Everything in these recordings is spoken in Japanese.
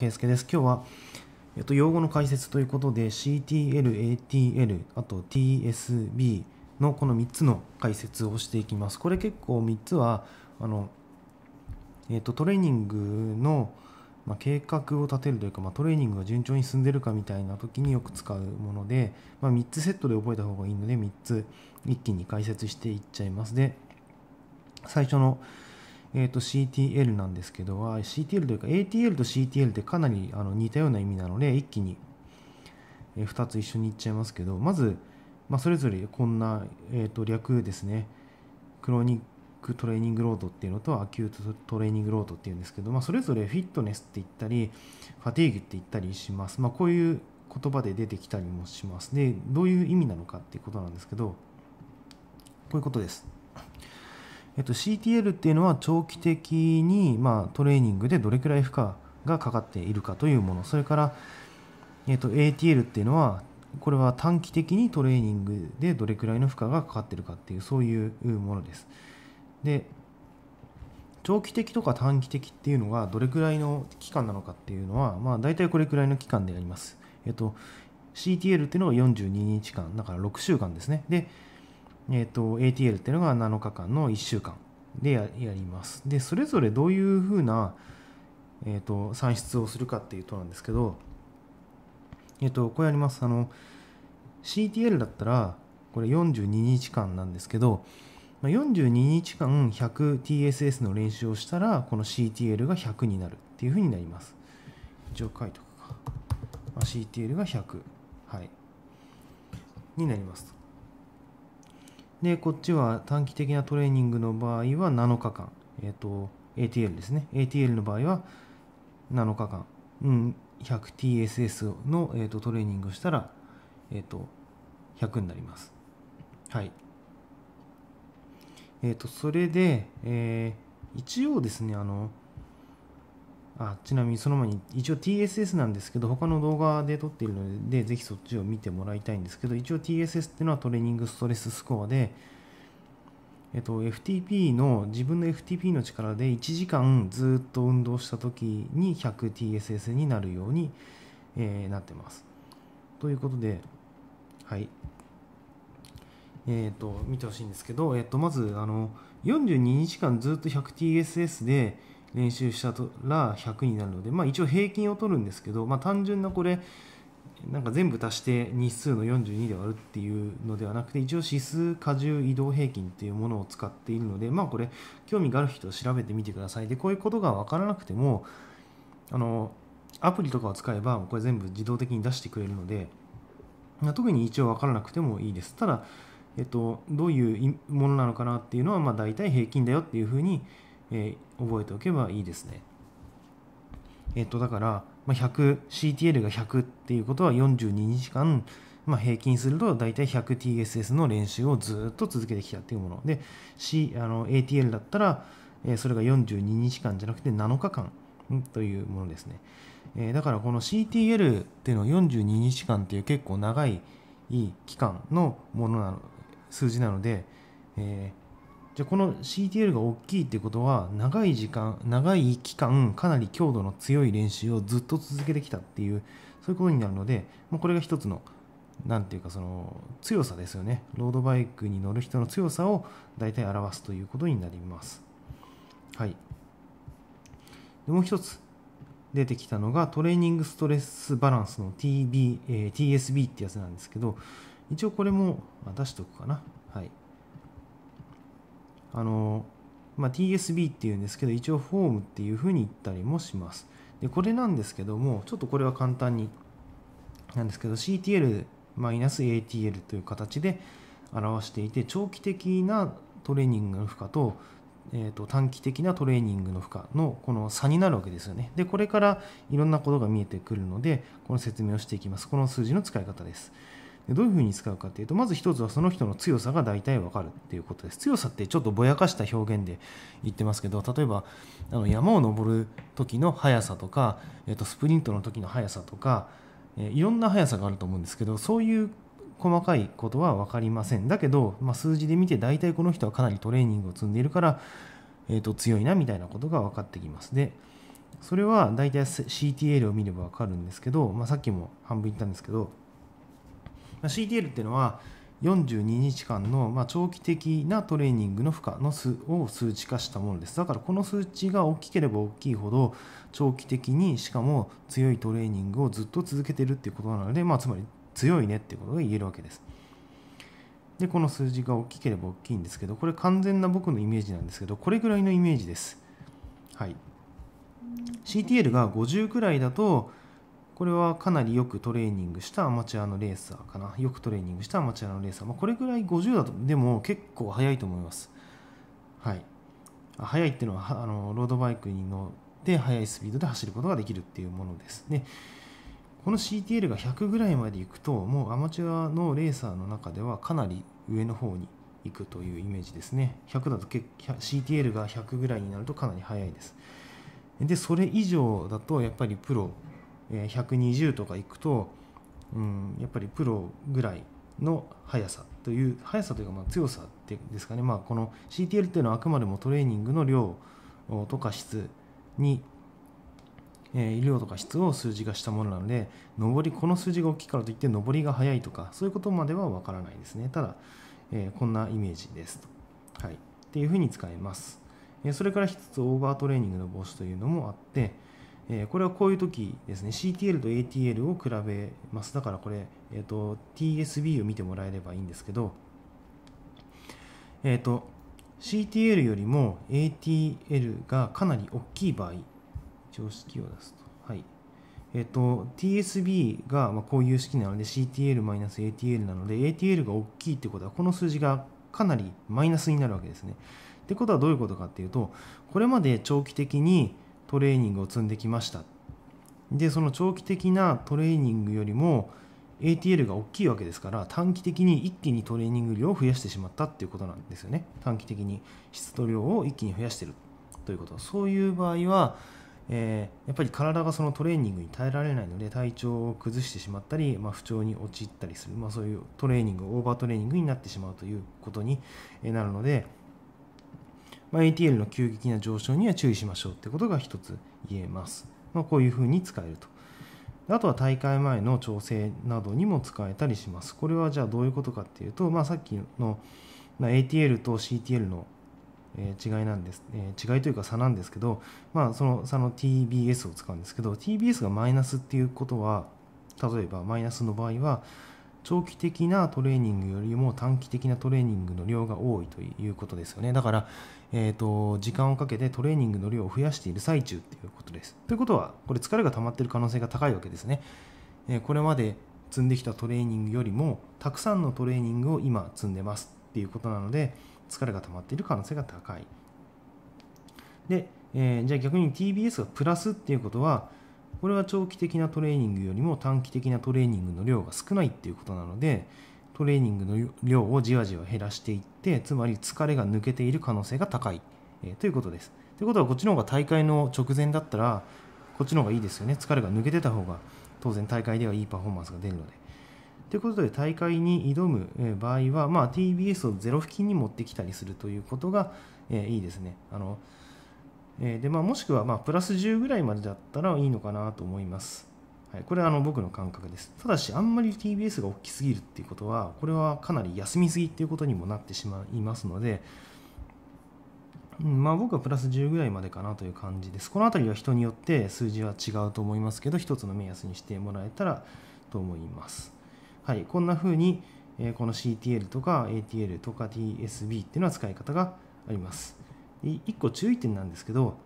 圭介です。今日は、えっと、用語の解説ということで CTL、ATL、あと TSB のこの3つの解説をしていきます。これ結構3つは、あの、えっと、トレーニングの、まあ、計画を立てるというか、まあ、トレーニングが順調に進んでるかみたいな時によく使うもので、まあ、3つセットで覚えた方がいいので、3つ一気に解説していっちゃいます。で、最初の、えー、と CTL なんですけど、CTL というか ATL と CTL ってかなりあの似たような意味なので、一気に2つ一緒にいっちゃいますけど、まず、まあ、それぞれこんな、えー、と略ですね。クロニックトレーニングロードっていうのとアキュートトレーニングロードっていうんですけど、まあ、それぞれフィットネスって言ったり、ファティーグって言ったりします。まあ、こういう言葉で出てきたりもします。で、どういう意味なのかっていうことなんですけど、こういうことです。えっと、CTL っていうのは長期的に、まあ、トレーニングでどれくらい負荷がかかっているかというものそれから、えっと、ATL っていうのはこれは短期的にトレーニングでどれくらいの負荷がかかっているかっていうそういうものです。で長期的とか短期的っていうのがどれくらいの期間なのかっていうのは、まあ、大体これくらいの期間であります。えっと、CTL っていうのが42日間だから6週間ですね。でえーと、ATL っていうのが7日間の1週間でやります。で、それぞれどういうふうな、えーと、算出をするかっていうとなんですけど、えっ、ー、と、これあります。あの、CTL だったら、これ42日間なんですけど、42日間 100TSS の練習をしたら、この CTL が100になるっていうふうになります。一応書いとくか。まあ、CTL が100。はい。になります。でこっちは短期的なトレーニングの場合は7日間、えっ、ー、と ATL ですね ATL の場合は7日間、うん、100TSS の、えーと、トレーニングをしたら、えーと、と100になりますはいえっ、ー、とそれで、えー、一応ですねあのあちなみにその前に一応 TSS なんですけど他の動画で撮っているのでぜひそっちを見てもらいたいんですけど一応 TSS っていうのはトレーニングストレススコアで、えっと、FTP の自分の FTP の力で1時間ずっと運動した時に 100TSS になるように、えー、なってます。ということで、はい。えっ、ー、と、見てほしいんですけど、えっ、と、まず、あの、42日間ずっと 100TSS で、練習したら100になるので、まあ、一応平均を取るんですけど、まあ、単純なこれなんか全部足して日数の42で割るっていうのではなくて一応指数荷重移動平均っていうものを使っているのでまあこれ興味がある人は調べてみてくださいでこういうことが分からなくてもあのアプリとかを使えばこれ全部自動的に出してくれるので特に一応分からなくてもいいですただえっとどういうものなのかなっていうのはまあ大体平均だよっていうふうにえー、覚えておけばいいですね。えっ、ー、と、だから、まあ、100、CTL が100っていうことは42日間、まあ、平均すると大体 100TSS の練習をずっと続けてきたっていうもので、C、あの ATL だったら、えー、それが42日間じゃなくて7日間というものですね。えー、だからこの CTL っていうのは42日間っていう結構長い期間のものなの数字なので、えーじゃあこの CTL が大きいってことは長い時間長い期間かなり強度の強い練習をずっと続けてきたっていうそういうことになるので、もうこれが一つの何て言うかその強さですよねロードバイクに乗る人の強さを大体表すということになりますはいでもう一つ出てきたのがトレーニングストレスバランスの TB、えー、TSB ってやつなんですけど一応これも出しとくかなあの、まあ、TSB っていうんですけど一応フォームっていうふうに言ったりもしますでこれなんですけどもちょっとこれは簡単になんですけど CTL ATL という形で表していて長期的なトレーニングの負荷と,、えー、と短期的なトレーニングの負荷のこの差になるわけですよね。でこれからいろんなことが見えてくるのでこの説明をしていきます。この数字の使い方です。でどういうふうに使うかっていうとまず一つはその人の強さが大体わかるっていうことです強さってちょっとぼやかした表現で言ってますけど例えばあの山を登る時の速さとか、えっとスプリントの時の速さとか、えー、いろんな速さがあると思うんですけどそういう細かいことは分かりませんだけど、まあ、数字で見て大体この人はかなりトレーニングを積んでいるから、えっと強いなみたいなことが分かってきますでそれは大体 CTL を見れば分かるんですけど、まあ、さっきも半分言ったんですけど CTL っていうのは42日間の、ま長期的なトレーニングの負荷の数を数値化したものですだからこの数値が大きければ大きいほど長期的にしかも強いトレーニングをずっと続けてるっていうことなので、まあ、つまり強いねってことが言えるわけですでこの数字が大きければ大きいんですけどこれ完全な僕のイメージなんですけどこれぐらいのイメージですはい CTL が50くらいだとこれはかなりよくトレーニングしたアマチュアのレーサーかな。よくトレーニングしたアマチュアのレーサー。まあ、これぐらい50だと、でも結構速いと思います。はい。速いっていうのは、あのロードバイクに乗って速いスピードで走ることができるっていうものですね。この CTL が100ぐらいまで行くと、もうアマチュアのレーサーの中ではかなり上の方に行くというイメージですね。100だと CTL が100ぐらいになるとかなり速いです。で、それ以上だとやっぱりプロえ120とかいくと、うん、やっぱりプロぐらいの速さという速さというかまあ強さですかね、まあ、この CTL っていうのはあくまでもトレーニングの量とか質に、えー、量とか質を数字がしたものなので上りこの数字が大きいからといって上りが速いとかそういうことまではわからないですねただ、えー、こんなイメージですと、はい、っていうふうに使えます、えー、それから一つオーバートレーニングの防止というのもあって、えー、これはこういう時ですね CTL と ATL を比べますだからこれ、えーと、TSB を見てもらえればいいんですけど、えーと、と CTL よりも ATL がかなり大きい場合常識を出すとはいえっ、ー、と TSB がまあこういう式なので CTL-ATL なので ATL が大きいってことはこの数字がかなりマイナスになるわけですねってことはどういうことかっていうとこれまで長期的にトレーニングを積んできましたでその長期的なトレーニングよりも ATL が大きいわけですから短期的に一気にトレーニング量を増やしてしまったっていうことなんですよね短期的に質と量を一気に増やしてるということそういう場合は、えー、やっぱり体がそのトレーニングに耐えられないので体調を崩してしまったり、まあ、不調に陥ったりする、まあ、そういうトレーニングオーバートレーニングになってしまうということになるのでまあ、ATL の急激な上昇には注意しましょうってことが一つ言えます。まあ、こういうふうに使えると。あとは大会前の調整などにも使えたりします。これはじゃあどういうことかっていうと、まあ、さっきの ATL と CTL の違いなんです、違いというか差なんですけど、まあ、その差の TBS を使うんですけど、TBS がマイナスっていうことは、例えばマイナスの場合は、長期的なトレーニングよりも短期的なトレーニングの量が多いということですよねだから、えーと、時間をかけてトレーニングの量を増やしている最中っていうことですということはこれ疲れが溜まっている可能性が高いわけですね、えー、これまで積んできたトレーニングよりもたくさんのトレーニングを今積んでますっていうことなので疲れが溜まっている可能性が高いで、えー、じゃあ逆に TBS がプラスっていうことはこれは長期的なトレーニングよりも短期的なトレーニングの量が少ないっていうことなのでトレーニングの量をじわじわ減らしていってつまり疲れが抜けている可能性が高い、えー、ということです。ということはこっちの方が大会の直前だったらこっちの方がいいですよね疲れが抜けてた方が当然大会ではいいパフォーマンスが出るので。ということで大会に挑む場合は、まあ、TBS をゼロ付近に持ってきたりするということが、えー、いいですね。あのえー、でまあ、もしくはまプラス10ぐらいまでだったらいいのかなと思います。はい、これはあの僕の感覚です。ただし、あんまり TBS が大きすぎるっていうことは、これはかなり休みすぎっていうことにもなってしまいますので、うん、まあ僕はプラス10ぐらいまでかなという感じです。この辺りは人によって数字は違うと思いますけど、一つの目安にしてもらえたらと思います。はい、こんな風に、えこの CTL とか ATL とか TSB っていうのは使い方があります。1個注意点なんですけど、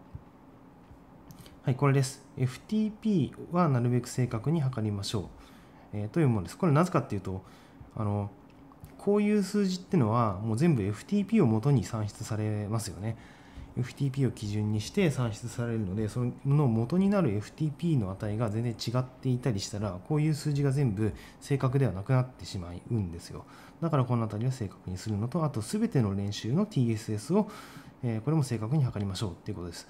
はい、これです。FTP はなるべく正確に測りましょう、えー、というものです。これなぜかっていうと、あのこういう数字っていうのはもう全部 FTP を元に算出されますよね。FTP を基準にして算出されるのでその元になる FTP の値が全然違っていたりしたらこういう数字が全部正確ではなくなってしまうんですよだからこの辺りは正確にするのとあと全ての練習の TSS をえこれも正確に測りましょうっていうことです。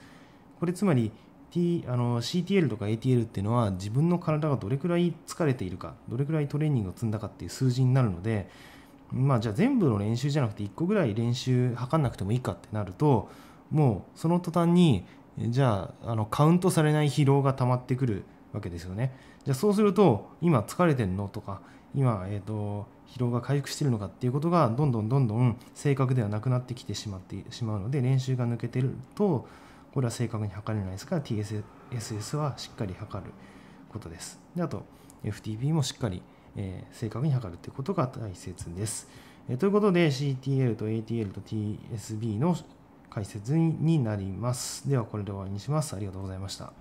これつまり、T、あの CTL とか ATL っていうのは自分の体がどれくらい疲れているかどれくらいトレーニングを積んだかっていう数字になるのでまあじゃあ全部の練習じゃなくて1個ぐらい練習測んなくてもいいかってなるともうその途端にじゃああのカウントされない疲労が溜まってくるわけですよねじゃあそうすると今疲れてんのとか今、えーと、疲労が回復しているのかっていうことがどんどんどんどん正確ではなくなってきてしまってしまうので練習が抜けてるとこれは正確に測れないですから TSS はしっかり測ることです。であと FTP もしっかり、えー、正確に測るということが大切です。えー、ということで CTL と ATL と TSB の解説になります。ではこれで終わりにします。ありがとうございました。